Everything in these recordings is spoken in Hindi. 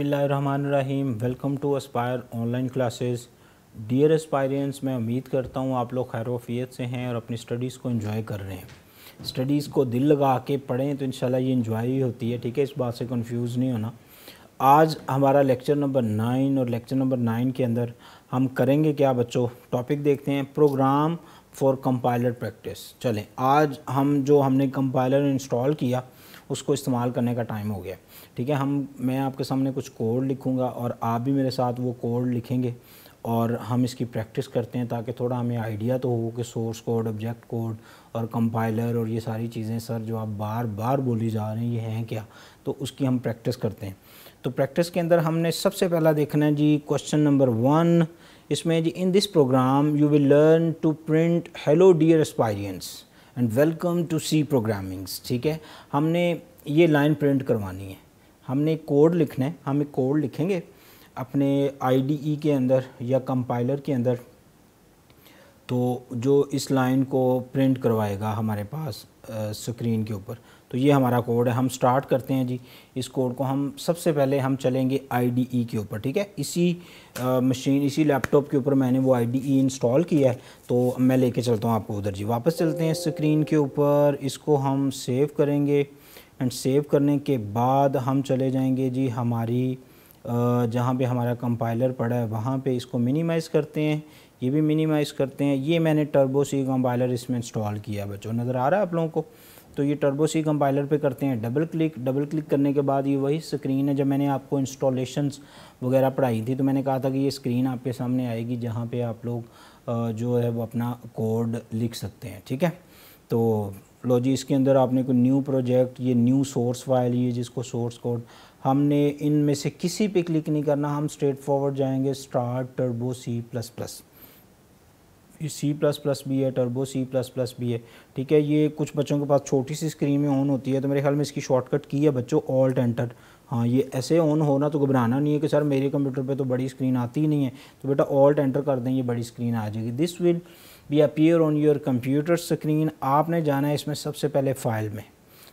बिसमीम welcome to Aspire Online Classes dear aspirants मैं उम्मीद करता हूँ आप लोग खैरवाफियत से हैं और अपनी स्टडीज़ को इन्जॉय कर रहे हैं स्टडीज़ को दिल लगा के पढ़ें तो इंशाल्लाह ये इन्जॉय ही होती है ठीक है इस बात से कन्फ्यूज़ नहीं होना आज हमारा लेक्चर नंबर नाइन और लेक्चर नंबर नाइन के अंदर हम करेंगे क्या बच्चों टॉपिक देखते हैं प्रोग्राम फॉर कंपाइलर प्रैक्टिस चलें आज हम जो हमने कंपाइलर इंस्टॉल किया उसको इस्तेमाल करने का टाइम हो गया ठीक है हम मैं आपके सामने कुछ कोड लिखूँगा और आप भी मेरे साथ वो कोड लिखेंगे और हम इसकी प्रैक्टिस करते हैं ताकि थोड़ा हमें आइडिया तो हो कि सोर्स कोड ऑब्जेक्ट कोड और कंपाइलर और ये सारी चीज़ें सर जो आप बार बार बोली जा रहे हैं ये हैं क्या तो उसकी हम प्रैक्टिस करते हैं तो प्रैक्टिस के अंदर हमने सबसे पहला देखना है जी क्वेश्चन नंबर वन इसमें जी in this program you will learn to print hello dear aspirants and welcome to C programmings ठीक है हमने ये लाइन प्रिंट करवानी है हमने कोड लिखना है हम एक कोड लिखेंगे अपने आईडीई e के अंदर या कंपाइलर के अंदर तो जो इस लाइन को प्रिंट करवाएगा हमारे पास स्क्रीन के ऊपर तो ये हमारा कोड है हम स्टार्ट करते हैं जी इस कोड को हम सबसे पहले हम चलेंगे आई e के ऊपर ठीक है इसी मशीन इसी लैपटॉप के ऊपर मैंने वो आई इंस्टॉल e किया है तो मैं लेके चलता हूँ आपको उधर जी वापस चलते हैं स्क्रीन के ऊपर इसको हम सेव करेंगे एंड सेव करने के बाद हम चले जाएंगे जी हमारी जहाँ पर हमारा कंपाइलर पड़ा है वहाँ पर इसको मिनिमाइज़ करते हैं ये भी मिनिमाइज़ करते हैं ये मैंने टर्बो सी कंपाइलर इसमें इंस्टॉल किया है बच्चों नज़र आ रहा है आप लोगों को तो ये टर्बो सी कंपाइलर पे करते हैं डबल क्लिक डबल क्लिक करने के बाद ये वही स्क्रीन है जब मैंने आपको इंस्टॉलेशंस वगैरह पढ़ाई थी तो मैंने कहा था कि ये स्क्रीन आपके सामने आएगी जहाँ पे आप लोग जो है वो अपना कोड लिख सकते हैं ठीक है तो लो जी इसके अंदर आपने कोई न्यू प्रोजेक्ट ये न्यू सोर्स फाइल ये जिसको सोर्स कोड हमने इन में से किसी पे क्लिक नहीं करना हम स्ट्रेट फॉरवर्ड जाएंगे start Turbo C plus plus C plus plus भी है टर्बो सी प्लस प्लस भी है ठीक है ये कुछ बच्चों के पास छोटी सी स्क्रीन में ऑन होती है तो मेरे ख्याल में इसकी शॉर्टकट की है बच्चों ऑल्ट एंटर हाँ ये ऐसे ऑन होना तो घबराना नहीं है कि सर मेरे कंप्यूटर पे तो बड़ी स्क्रीन आती ही नहीं है तो बेटा ऑल्ट एंटर कर दें ये बड़ी स्क्रीन आ जाएगी this will be appear on your computer screen आपने जाना है इसमें सबसे पहले फाइल में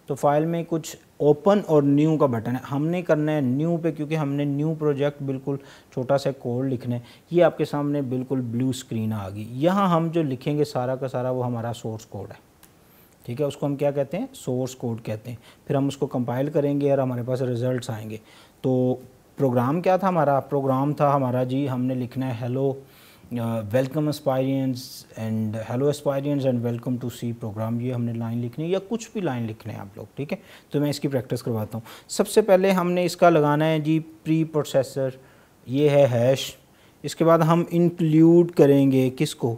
तो फाइल में कुछ ओपन और न्यू का बटन है हमने करना है न्यू पे क्योंकि हमने न्यू प्रोजेक्ट बिल्कुल छोटा सा कोड लिखना है ये आपके सामने बिल्कुल ब्लू स्क्रीन आ गई यहाँ हम जो लिखेंगे सारा का सारा वो हमारा सोर्स कोड है ठीक है उसको हम क्या कहते हैं सोर्स कोड कहते हैं फिर हम उसको कंपाइल करेंगे और हमारे पास रिजल्ट आएंगे तो प्रोग्राम क्या था हमारा प्रोग्राम था हमारा जी हमने लिखना है hello welcome aspirants and hello aspirants and welcome to C program ये हमने लाइन लिखनी है या कुछ भी लाइन लिखने हैं आप लोग ठीक है तो मैं इसकी प्रैक्टिस करवाता हूँ सबसे पहले हमने इसका लगाना है जी प्री प्रोसेसर ये है हैश इसके बाद हम इंक्लूड करेंगे किसको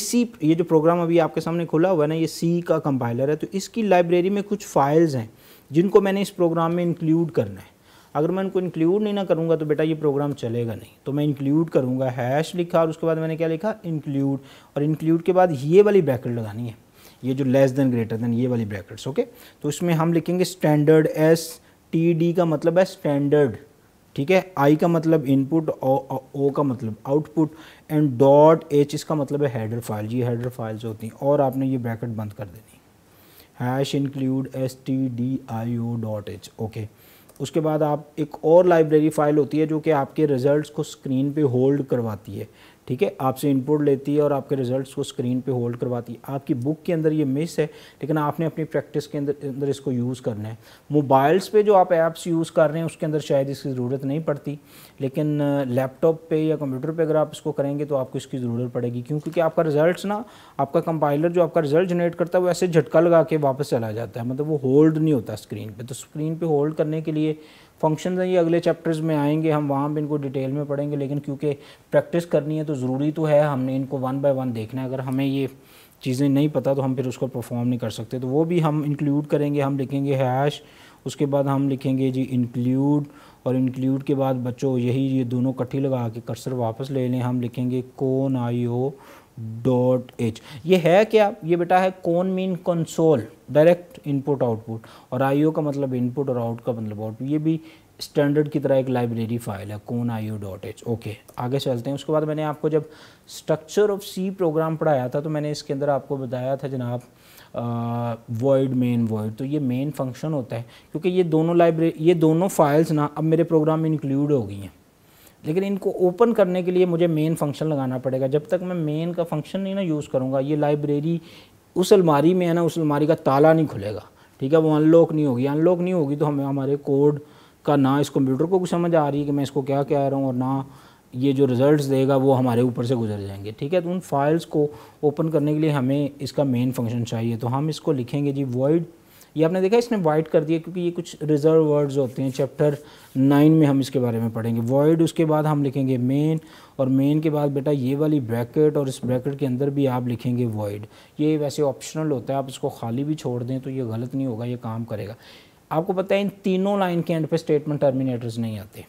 इसी ये जो प्रोग्राम अभी आपके सामने खुला हुआ है ना ये सी का कंपाइलर है तो इसकी लाइब्रेरी में कुछ फाइल्स हैं जिनको मैंने इस प्रोग्राम में इंक्लूड करना है अगर मैं उनको इंक्लूड नहीं ना करूँगा तो बेटा ये प्रोग्राम चलेगा नहीं तो मैं इंक्लूड करूँगा हैश लिखा और उसके बाद मैंने क्या लिखा इंक्लूड और इंक्लूड के बाद ये वाली ब्रैकेट लगानी है ये जो लेस देन ग्रेटर देन ये वाली ब्रैकेट्स ओके तो इसमें हम लिखेंगे स्टैंडर्ड एस टी डी का मतलब है स्टैंडर्ड ठीक है आई का मतलब इनपुट ओ का मतलब आउटपुट एंड डॉट एच इसका मतलब है हेडर फाइल ये हेडर फाइल्स होती हैं और आपने ये ब्रैकेट बंद कर देनी hash include S T D I O dot H okay उसके बाद आप एक और लाइब्रेरी फ़ाइल होती है जो कि आपके रिज़ल्ट को स्क्रीन पे होल्ड करवाती है ठीक है आपसे इनपुट लेती है और आपके रिजल्ट्स को स्क्रीन पे होल्ड करवाती है आपकी बुक के अंदर ये मिस है लेकिन आपने अपनी प्रैक्टिस के अंदर अंदर इसको यूज़ करना है मोबाइल्स पे जो आप ऐप्स यूज़ कर रहे हैं उसके अंदर शायद इसकी ज़रूरत नहीं पड़ती लेकिन लैपटॉप पे या कंप्यूटर पे अगर आप इसको करेंगे तो आपको इसकी ज़रूरत पड़ेगी क्यों क्योंकि आपका रिजल्ट ना आपका कंपाइलर जो आपका रिजल्ट जनरेट करता है वो ऐसे झटका लगा के वापस चला जाता है मतलब वो होल्ड नहीं होता स्क्रीन पर तो स्क्रीन पर होल्ड करने के लिए फंक्शन हैं ये अगले चैप्टर्स में आएंगे हम वहाँ भी इनको डिटेल में पढ़ेंगे लेकिन क्योंकि प्रैक्टिस करनी है तो ज़रूरी तो है हमने इनको वन बाय वन देखना है अगर हमें ये चीज़ें नहीं पता तो हम फिर उसको परफॉर्म नहीं कर सकते तो वो भी हम इंक्लूड करेंगे हम लिखेंगे हैश उसके बाद हम लिखेंगे जी इंक्लूड और इंक्लूड के बाद बच्चों यही ये दोनों कट्ठी लगा के कर्सर वापस ले लें हम लिखेंगे कौन आई ओ डॉट एच ये है क्या ये बेटा है कौन mean console direct input output और आईओ का मतलब इनपुट और आउट का मतलब आउटपुट ये भी स्टैंडर्ड की तरह एक लाइब्रेरी फाइल है कौन I O dot H okay आगे चलते हैं उसके बाद मैंने आपको जब स्ट्रक्चर ऑफ सी प्रोग्राम पढ़ाया था तो मैंने इसके अंदर आपको बताया था जनाब वर्ड मेन वर्ड तो ये मेन फंक्शन होता है क्योंकि ये दोनों लाइब्रेरी ये दोनों फाइल्स ना अब मेरे प्रोग्राम में इंक्लूड हो गई हैं लेकिन इनको ओपन करने के लिए मुझे मेन फंक्शन लगाना पड़ेगा जब तक मैं मेन का फंक्शन नहीं ना यूज़ करूँगा ये लाइब्रेरी उस अलमारी में है ना उस अलमारी का ताला नहीं खुलेगा ठीक है वो अनलॉक नहीं होगी अनलॉक नहीं होगी तो हमें हमारे कोड का ना इस कंप्यूटर को कुछ समझ आ रही है कि मैं इसको क्या कह रहा हूँ और ना ये जो रिज़ल्ट्स देगा वो हमारे ऊपर से गुजर जाएंगे ठीक है तो उन फाइल्स को ओपन करने के लिए हमें इसका मेन फंक्शन चाहिए तो हम इसको लिखेंगे जी वॉइड ये आपने देखा इसने वाइड कर दिया क्योंकि ये कुछ रिजर्व वर्ड्स होते हैं चैप्टर नाइन में हम इसके बारे में पढ़ेंगे वॉइड उसके बाद हम लिखेंगे मेन और मेन के बाद बेटा ये वाली ब्रैकेट और इस ब्रैकेट के अंदर भी आप लिखेंगे वॉइड ये वैसे ऑप्शनल होता है आप इसको खाली भी छोड़ दें तो ये गलत नहीं होगा ये काम करेगा आपको पता है इन तीनों लाइन के एंड पे स्टेटमेंट टर्मिनेटर्स नहीं आते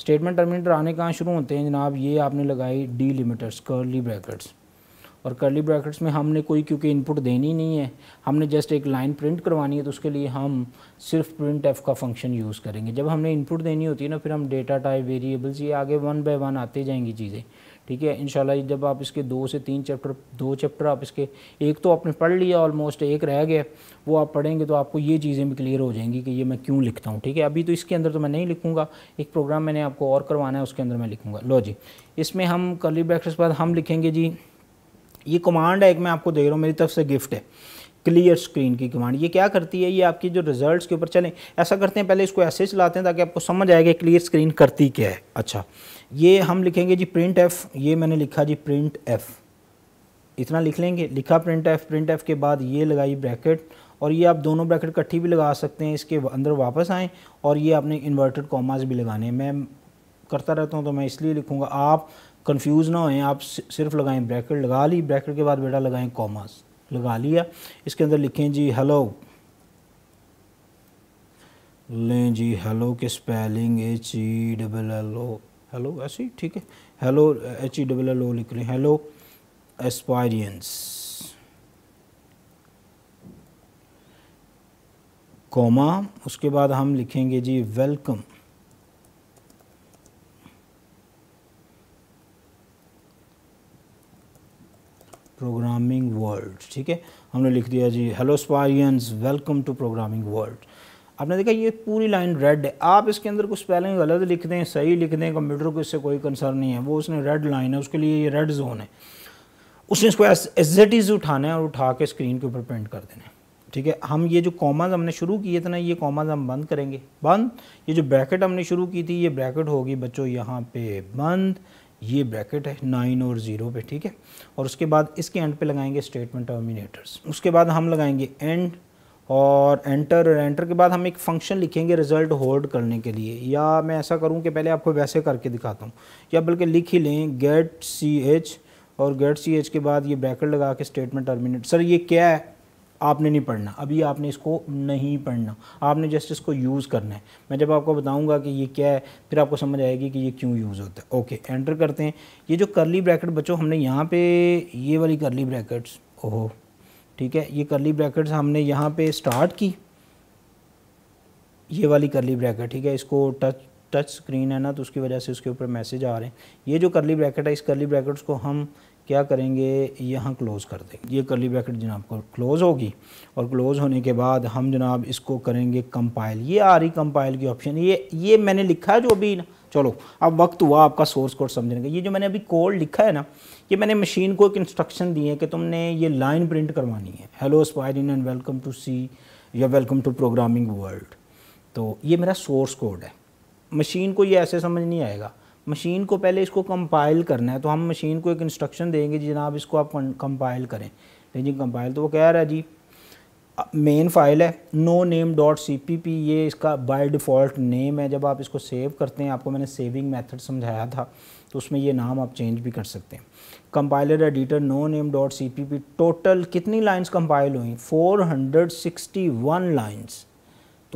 स्टेटमेंट टर्मिनेटर आने कहाँ शुरू होते हैं जनाब ये आपने लगाई डी लिमिटर्स कर्ली ब्रैकेट्स और करली ब्रैकेट्स में हमने कोई क्योंकि इनपुट देनी नहीं है हमने जस्ट एक लाइन प्रिंट करवानी है तो उसके लिए हम सिर्फ प्रिंट एफ का फंक्शन यूज़ करेंगे जब हमने इनपुट देनी होती है ना फिर हम डेटा टाइप वेरिएबल्स ये आगे वन बाय वन आते जाएंगी चीज़ें ठीक है इन जब आप इसके दो से तीन चैप्टर दो चैप्टर आप इसके एक तो आपने पढ़ लिया ऑलमोस्ट एक रह गया वो आप पढ़ेंगे तो आपको ये चीज़ें भी क्लियर हो जाएंगी कि ये मैं क्यों लिखता हूँ ठीक है अभी तो इसके अंदर तो मैं नहीं लिखूँगा एक प्रोग्राम मैंने आपको और करवाना है उसके अंदर मैं लिखूँगा लो जी इसमें हम कल ब्रैकेट्स के बाद हम लिखेंगे जी ये कमांड है एक मैं आपको दे रहा हूँ मेरी तरफ से गिफ्ट है क्लियर स्क्रीन की कमांड ये क्या करती है ये आपकी जो रिजल्ट्स के ऊपर चलें ऐसा करते हैं पहले इसको ऐसे चलाते हैं ताकि आपको समझ आएगा क्लियर स्क्रीन करती क्या है अच्छा ये हम लिखेंगे जी प्रिंट एफ ये मैंने लिखा जी प्रिंट एफ इतना लिख लेंगे लिखा प्रिंट एफ प्रिंट एफ के बाद ये लगाई ब्रैकेट और ये आप दोनों ब्रैकेट इकट्ठी भी लगा सकते हैं इसके अंदर वापस आएँ और ये आपने इन्वर्टेड कॉमास भी लगाने मैं करता रहता हूँ तो मैं इसलिए लिखूँगा आप कंफ्यूज ना होएं आप सिर्फ लगाएं ब्रैकेट लगा ली ब्रैकेट के बाद बेटा लगाएं कॉमास लगा लिया इसके अंदर लिखें जी हेलो लें जी हेलो के spelling H E double L O hello ऐसे ही ठीक है hello H E double L O लिख लें हेलो एस्पायरियंस कोमा उसके बाद हम लिखेंगे जी वेलकम प्रोग्रामिंग वर्ल्ड ठीक है हमने लिख दिया जी hello aspirants welcome to programming world आपने देखा ये पूरी लाइन रेड है आप इसके अंदर कुछ स्पेलिंग गलत लिख दें सही लिख दें कंप्यूटर को इससे कोई कंसर्न नहीं है वो उसने रेड लाइन है उसके लिए ये रेड जोन है उसने इसको एज उठाना है और उठा के स्क्रीन के ऊपर प्रिंट कर देना है ठीक है हम ये जो कॉमाज हमने शुरू किए थे ना ये कॉमाज हम बंद करेंगे बंद ये जो ब्रैकेट हमने शुरू की थी ये ब्रैकेट होगी बच्चों यहाँ पे बंद ये ब्रैकेट है नाइन और ज़ीरो पे ठीक है और उसके बाद इसके एंड पे लगाएंगे स्टेटमेंट टर्मिनेटर्स उसके बाद हम लगाएंगे एंड और एंटर और एंटर के बाद हम एक फंक्शन लिखेंगे रिज़ल्ट होल्ड करने के लिए या मैं ऐसा करूं कि पहले आपको वैसे करके दिखाता हूं या बल्कि लिख ही लें गेट सी एच और गेट सी एच के बाद ये ब्रैकेट लगा के स्टेटमेंट टर्मिनेट सर ये क्या है आपने नहीं पढ़ना अभी आपने इसको नहीं पढ़ना आपने जस्ट इसको यूज़ करना है मैं जब आपको बताऊंगा कि ये क्या है फिर आपको समझ आएगी कि ये क्यों यूज़ होता है ओके एंटर करते हैं ये जो करली ब्रैकेट बच्चों हमने यहाँ पे ये वाली करली ब्रैकेट्स ओहो ठीक है ये करली ब्रैकेट्स हमने यहाँ पे स्टार्ट की ये वाली करली ब्रैकेट ठीक है इसको टच टच स्क्रीन है ना तो उसकी वजह से उसके ऊपर मैसेज आ रहे हैं ये जो करली ब्रैकेट है इस करली ब्रैकेट्स को हम क्या करेंगे यहाँ क्लोज़ कर देंगे ये करली ब्रैकेट जनाब को क्लोज़ होगी और क्लोज़ होने के बाद हम जनाब इसको करेंगे कंपाइल ये आ रही कंपाइल की ऑप्शन ये ये मैंने लिखा है जो अभी ना चलो अब वक्त हुआ आपका सोर्स कोड समझने का ये जो मैंने अभी कोड लिखा है ना ये मैंने मशीन को एक इंस्ट्रक्शन दी है कि तुमने ये लाइन प्रिंट करवानी है hello aspirants and welcome to C या वेलकम टू प्रोग्रामिंग वर्ल्ड तो ये मेरा सोर्स कोड है मशीन को ये ऐसे समझ नहीं आएगा मशीन को पहले इसको कंपाइल करना है तो हम मशीन को एक इंस्ट्रक्शन देंगे जी जनाब इसको आप कंपाइल करें लेकिन कंपाइल तो वो कह रहा है जी मेन फाइल है no name dot C P P ये इसका बाय डिफ़ॉल्ट नेम है जब आप इसको सेव करते हैं आपको मैंने सेविंग मेथड समझाया था तो उसमें ये नाम आप चेंज भी कर सकते हैं compiler editor no name dot C P P total कितनी लाइन्स कंपाइल हुई 461 लाइन्स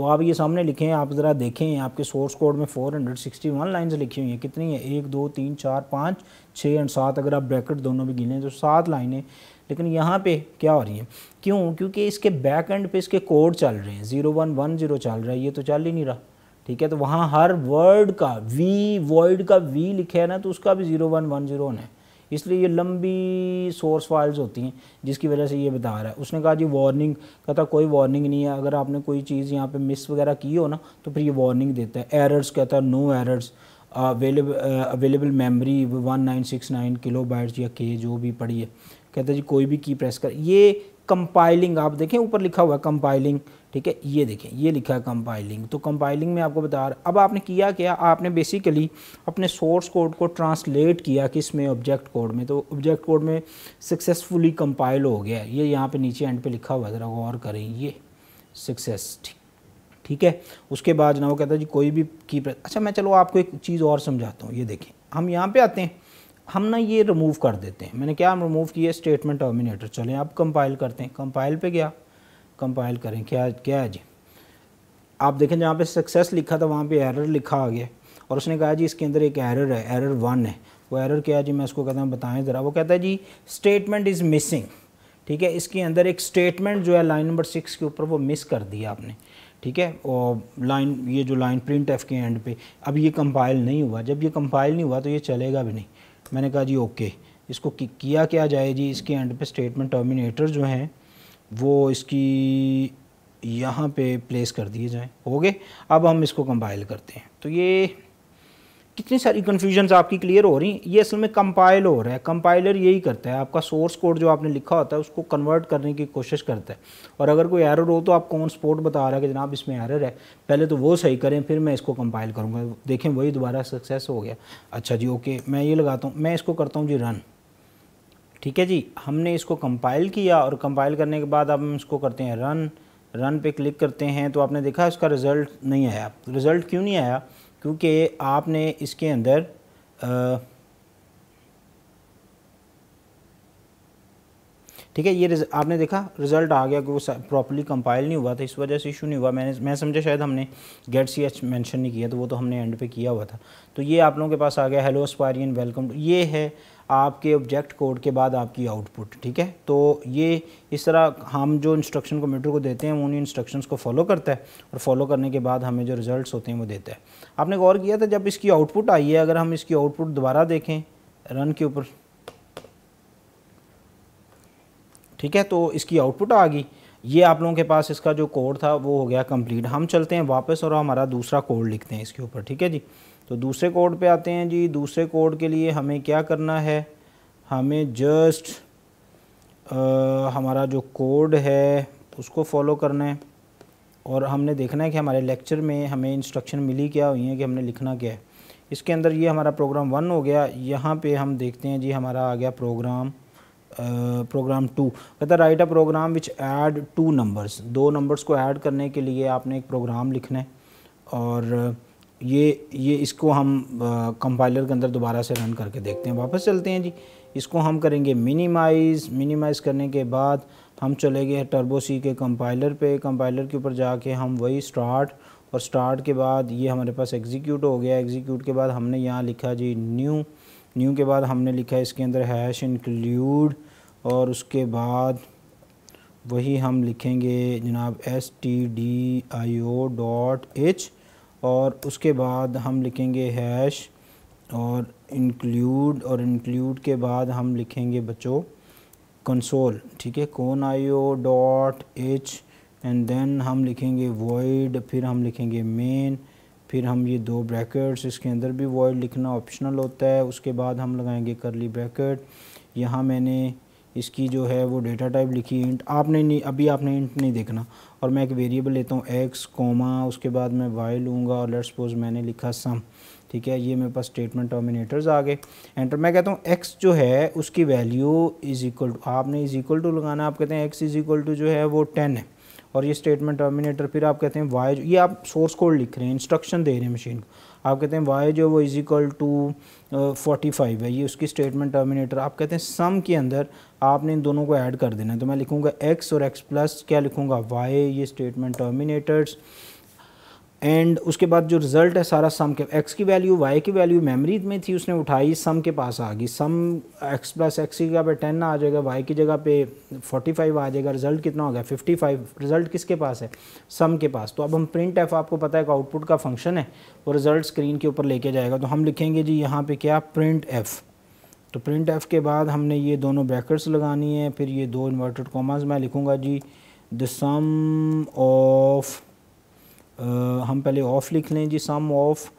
तो आप ये सामने लिखे हैं आप ज़रा देखें आपके सोर्स कोड में 461 लाइंस लिखी हुई हैं कितनी है एक दो तीन चार पाँच छः एंड सात अगर आप ब्रैकेट दोनों भी गिनें तो सात लाइनें लेकिन यहाँ पे क्या हो रही है क्यों क्योंकि इसके बैक एंड पे इसके कोड चल रहे हैं ज़ीरो वन वन जीरो चल रहा है ये तो चल ही नहीं रहा ठीक है तो वहाँ हर वर्ड का वी वर्ड का वी लिखा है ना तो उसका भी ज़ीरो वन वन जीरो होना है इसलिए ये लंबी सोर्स फाइल्स होती हैं जिसकी वजह से ये बता रहा है उसने कहा जी वार्निंग कहता कोई वार्निंग नहीं है अगर आपने कोई चीज़ यहाँ पे मिस वगैरह की हो ना तो फिर ये वार्निंग देता है एरर्स कहता है no errors available available memory one nine six nine kilobytes या के जो भी पड़ी है कहता है जी कोई भी की प्रेस कर ये कंपाइलिंग आप देखें ऊपर लिखा हुआ है कंपाइलिंग ठीक है ये देखें ये लिखा है कंपाइलिंग तो कंपाइलिंग में आपको बता रहा अब आपने किया क्या आपने बेसिकली अपने सोर्स कोड को ट्रांसलेट किया किस में ऑब्जेक्ट कोड में तो ऑब्जेक्ट कोड में सक्सेसफुली कंपाइल हो गया ये यहाँ पे नीचे एंड पे लिखा हुआ ज़रा गौर करें ये सक्सेस ठीक है उसके बाद ना वो कहता जी कोई भी की अच्छा मैं चलो आपको एक चीज़ और समझाता हूँ ये देखें हम यहाँ पर आते हैं हम ना ये रिमूव कर देते हैं मैंने क्या रिमूव किया स्टेटमेंट टर्मिनेटर चलें आप कंपाइल करते हैं कंपाइल पर गया कंपाइल करें क्या क्या है जी आप देखें जहाँ पे सक्सेस लिखा था वहाँ पे एरर लिखा आ गया और उसने कहा जी इसके अंदर एक एरर है एरर वन है वो एरर क्या है जी मैं उसको कहता हूँ बताएं ज़रा वो कहता है जी स्टेटमेंट इज़ मिसिंग ठीक है इसके अंदर एक स्टेटमेंट जो है लाइन नंबर सिक्स के ऊपर वो मिस कर दिया आपने ठीक है और लाइन ये जो लाइन प्रिंट एफ के एंड पे अब ये कंपाइल नहीं हुआ जब ये कंपाइल नहीं हुआ तो ये चलेगा भी नहीं मैंने कहा जी ओके इसको किया क्या जाए जी इसके एंड पे स्टेटमेंट टर्मिनेटर जो हैं वो इसकी यहाँ पे प्लेस कर दिए जाएँ हो गए अब हम इसको कंपाइल करते हैं तो ये कितनी सारी कन्फ्यूजन्स आपकी क्लियर हो रही ये असल में कंपाइल हो रहा है कंपाइलर यही करता है आपका सोर्स कोड जो आपने लिखा होता है उसको कन्वर्ट करने की कोशिश करता है और अगर कोई एरर हो तो आप कौन स्पोर्ट बता रहा है कि जनाब इसमें एरर है पहले तो वो सही करें फिर मैं इसको कंपाइल करूँगा देखें वही दोबारा सक्सेस हो गया अच्छा जी ओके मैं ये लगाता हूँ मैं इसको करता हूँ जी रन ठीक है जी हमने इसको कंपाइल किया और कंपाइल करने के बाद अब हम इसको करते हैं रन रन पे क्लिक करते हैं तो आपने देखा इसका रिज़ल्ट नहीं आया रिज़ल्ट क्यों नहीं आया क्योंकि आपने इसके अंदर ठीक है ये आपने देखा रिजल्ट आ गया कि वो प्रॉपरली कंपाइल नहीं हुआ था इस वजह से इशू नहीं हुआ मैंने मैं समझा शायद हमने गेट सी एच मैंशन नहीं किया तो वो तो हमने एंड पे किया हुआ था तो ये आप लोगों के पास आ गया हेलो स्पायरियन वेलकम ये है आपके ऑब्जेक्ट कोड के बाद आपकी आउटपुट ठीक है तो ये इस तरह हम जो इंस्ट्रक्शन कंप्यूटर को देते हैं वो उन इंस्ट्रक्शंस को फॉलो करता है और फॉलो करने के बाद हमें जो रिजल्ट्स होते हैं वो देता है आपने गौर किया था जब इसकी आउटपुट आई है अगर हम इसकी आउटपुट दोबारा देखें रन के ऊपर ठीक है तो इसकी आउटपुट आ गई ये आप लोगों के पास इसका जो कोड था वो हो गया कंप्लीट हम चलते हैं वापस और हमारा दूसरा कोड लिखते हैं इसके ऊपर ठीक है जी तो दूसरे कोड पे आते हैं जी दूसरे कोड के लिए हमें क्या करना है हमें जस्ट हमारा जो कोड है उसको फॉलो करना है और हमने देखना है कि हमारे लेक्चर में हमें इंस्ट्रक्शन मिली क्या हुई है कि हमने लिखना क्या है इसके अंदर ये हमारा प्रोग्राम वन हो गया यहाँ पर हम देखते हैं जी हमारा आ गया प्रोग्राम प्रोग्राम टू कहता है write a program which add two numbers दो नंबर्स को ऐड करने के लिए आपने एक प्रोग्राम लिखना है और ये ये इसको हम कंपाइलर के अंदर दोबारा से रन करके देखते हैं वापस चलते हैं जी इसको हम करेंगे मिनिमाइज़ मिनिमाइज़ करने के बाद हम चले गए टर्बो सी के कंपाइलर पे कंपाइलर के ऊपर जाके हम वही स्टार्ट और स्टार्ट के बाद ये हमारे पास एग्जीक्यूट हो गया एग्जीक्यूट के बाद हमने यहाँ लिखा जी न्यू न्यू के बाद हमने लिखा है इसके अंदर हैश इंक्लूड और उसके बाद वही हम लिखेंगे जनाब S T D I O dot H और उसके बाद हम लिखेंगे हैश और इंक्लूड और इंक्लूड के बाद हम लिखेंगे बच्चों कंसोल ठीक है कौन I O dot H and then हम लिखेंगे वॉइड फिर हम लिखेंगे मेन फिर हम ये दो ब्रैकेट्स इसके अंदर भी वर्ड लिखना ऑप्शनल होता है उसके बाद हम लगाएंगे करली ब्रैकेट यहाँ मैंने इसकी जो है वो डेटा टाइप लिखी इंट आपने नहीं अभी आपने इंट नहीं देखना और मैं एक वेरिएबल लेता हूँ एक्स कोमा उसके बाद मैं वाई लूँगा और लेट्स सपोज मैंने लिखा सम ठीक है ये मेरे पास स्टेटमेंट टर्मिनेटर्स आ गए एंटर मैं कहता हूँ एक्स जो है उसकी वैल्यू इज़ इक्वल टू आपने इज़ इक्वल टू लगाना आप कहते हैं एक्स इज़ इक्वल टू जो है वो टेन है और ये स्टेटमेंट टर्मिनेटर फिर आप कहते हैं वाई ये आप सोर्स कोड लिख रहे हैं इंस्ट्रक्शन दे रहे हैं मशीन को आप कहते हैं वाई जो वो is equal to forty five है ये उसकी स्टेटमेंट टर्मिनेटर आप कहते हैं सम के अंदर आपने इन दोनों को ऐड कर देना है तो मैं लिखूँगा एक्स और एक्स प्लस क्या लिखूँगा वाई ये स्टेटमेंट टर्मिनेटर्स एंड उसके बाद जो रिज़ल्ट है सारा सम के एक्स की वैल्यू वाई की वैल्यू मेमोरी में थी उसने उठाई सम के पास आ गई सम एक्स प्लस एक्स की जगह पे टेन आ जाएगा वाई की जगह पे फोर्टी फाइव आ जाएगा रिज़ल्ट कितना हो गया फिफ्टी फाइव रिज़ल्ट किसके पास है सम के पास तो अब हम प्रिंट एफ आपको पता है कि आउटपुट का फंक्शन है वो रिज़ल्ट स्क्रीन के ऊपर लेके जाएगा तो हम लिखेंगे जी यहाँ पर क्या प्रिंट एफ़ तो प्रिंट एफ़ के बाद हमने ये दोनों ब्रैकेट्स लगानी है फिर ये दो इन्वर्टेड कॉमास मैं लिखूँगा जी द सम ऑफ़ हम पहले ऑफ लिख लें जी sum of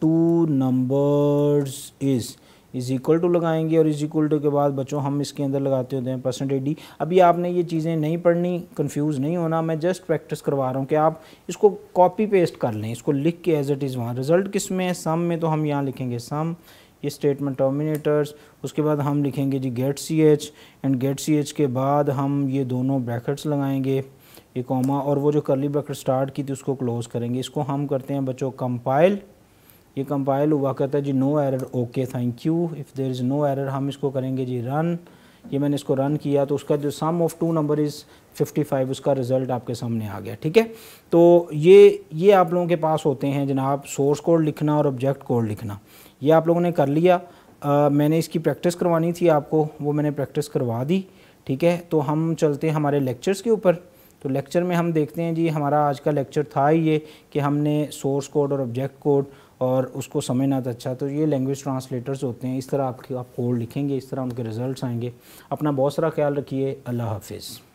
two numbers is is equal to लगाएंगे और इज इक्वल टू के बाद बच्चों हम इसके अंदर लगाते होते हैं परसेंटेज डी अभी आपने ये चीज़ें नहीं पढ़नी कंफ्यूज नहीं होना मैं जस्ट प्रैक्टिस करवा रहा हूँ कि आप इसको कॉपी पेस्ट कर लें इसको लिख के एज इट इज़ वहाँ रिजल्ट किस में है सम में तो हम यहाँ लिखेंगे सम ये स्टेटमेंट टर्मिनेटर्स उसके बाद हम लिखेंगे जी get C H and get C H के बाद हम ये दोनों ब्रैकेट्स लगाएंगे ये कॉमा और वो जो करली ब्रैकेट स्टार्ट की थी उसको क्लोज़ करेंगे इसको हम करते हैं बच्चों कंपाइल ये कंपाइल हुआ करता है जी no error okay thank you if there is no error हम इसको करेंगे जी रन ये मैंने इसको रन किया तो उसका जो sum of two number is 55 उसका रिज़ल्ट आपके सामने आ गया ठीक है तो ये ये आप लोगों के पास होते हैं जनाब सोर्स कोड लिखना और ऑब्जेक्ट कोड लिखना ये आप लोगों ने कर लिया आ, मैंने इसकी प्रैक्टिस करवानी थी आपको वो मैंने प्रैक्टिस करवा दी ठीक है तो हम चलते हैं हमारे लेक्चर्स के ऊपर तो लेक्चर में हम देखते हैं जी हमारा आज का लेक्चर था ही ये कि हमने सोर्स कोड और ऑब्जेक्ट कोड और उसको समझना था अच्छा तो ये लैंग्वेज ट्रांसलेटर्स होते हैं इस तरह आपके आप कोड लिखेंगे इस तरह उनके रिजल्ट्स आएंगे अपना बहुत सारा ख्याल रखिए अल्लाह हाफिज़